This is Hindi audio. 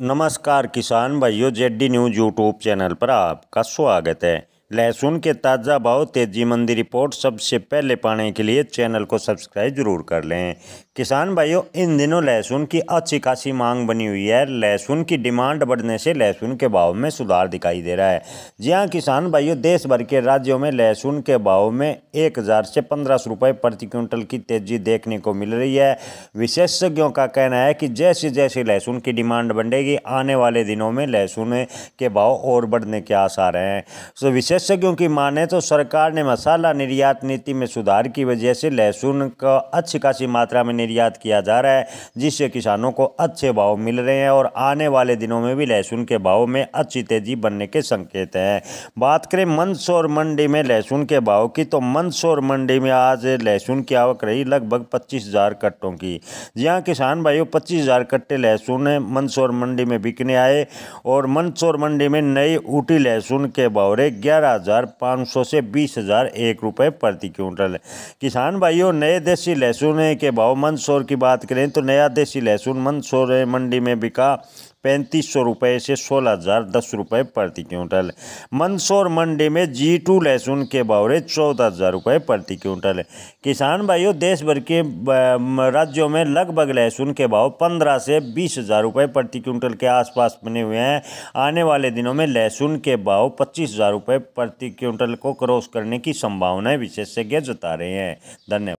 नमस्कार किसान भाइयों जेडी न्यूज यूट्यूब चैनल पर आपका स्वागत है लहसुन के ताज़ा भाव तेजी मंदी रिपोर्ट सबसे पहले पाने के लिए चैनल को सब्सक्राइब जरूर कर लें किसान भाइयों इन दिनों लहसुन की अच्छी खासी मांग बनी हुई है लहसुन की डिमांड बढ़ने से लहसुन के भाव में सुधार दिखाई दे रहा है जी हाँ किसान भाइयों देश भर के राज्यों में लहसुन के भाव में एक हज़ार से पंद्रह सौ रुपये प्रति क्विंटल की तेजी देखने को मिल रही है विशेषज्ञों का कहना है कि जैसे जैसे लहसुन की डिमांड बढ़ेगी आने वाले दिनों में लहसुन के भाव और बढ़ने के आसार हैं सो विशेष विशेषज्ञों की माने तो सरकार ने मसाला निर्यात नीति में सुधार की वजह से लहसुन का अच्छी खासी मात्रा में निर्यात किया जा रहा है जिससे किसानों को अच्छे भाव मिल रहे हैं और आने वाले दिनों में भी लहसुन के भाव में अच्छी तेजी बनने के संकेत हैं बात करें मंदसौर मंडी में लहसुन के भाव की तो मंदसौर मंडी में आज लहसुन की आवक रही लगभग पच्चीस हज़ार कट्टों की जहाँ किसान भाइयों पच्चीस हज़ार कट्टे लहसुन मंदसौर मंडी में बिकने आए और मंदसौर मंडी में नई ऊटी लहसुन के भाव रहे ग्यारह हज़ार पाँच सौ से बीस हज़ार एक रुपये प्रति क्विंटल है किसान भाइयों नए देसी लहसुन के भाव मंदसौर की बात करें तो नया देसी लहसुन मंदसौर मंडी में बिका पैंतीस सौ रुपये से सोलह हज़ार दस रुपये प्रति क्विंटल मंदसौर मंडी में जी टू लहसुन के बावरे चौदह हज़ार रुपये प्रति क्विंटल किसान भाइयों देश भर के राज्यों में लगभग लहसुन के भाव पंद्रह से बीस हज़ार रुपये प्रति क्विंटल के आसपास बने हुए हैं आने वाले दिनों में लहसुन के भाव पच्चीस हज़ार रुपये प्रति क्विंटल को क्रॉस करने की संभावनाएँ विशेषज्ञ जता रहे हैं धन्यवाद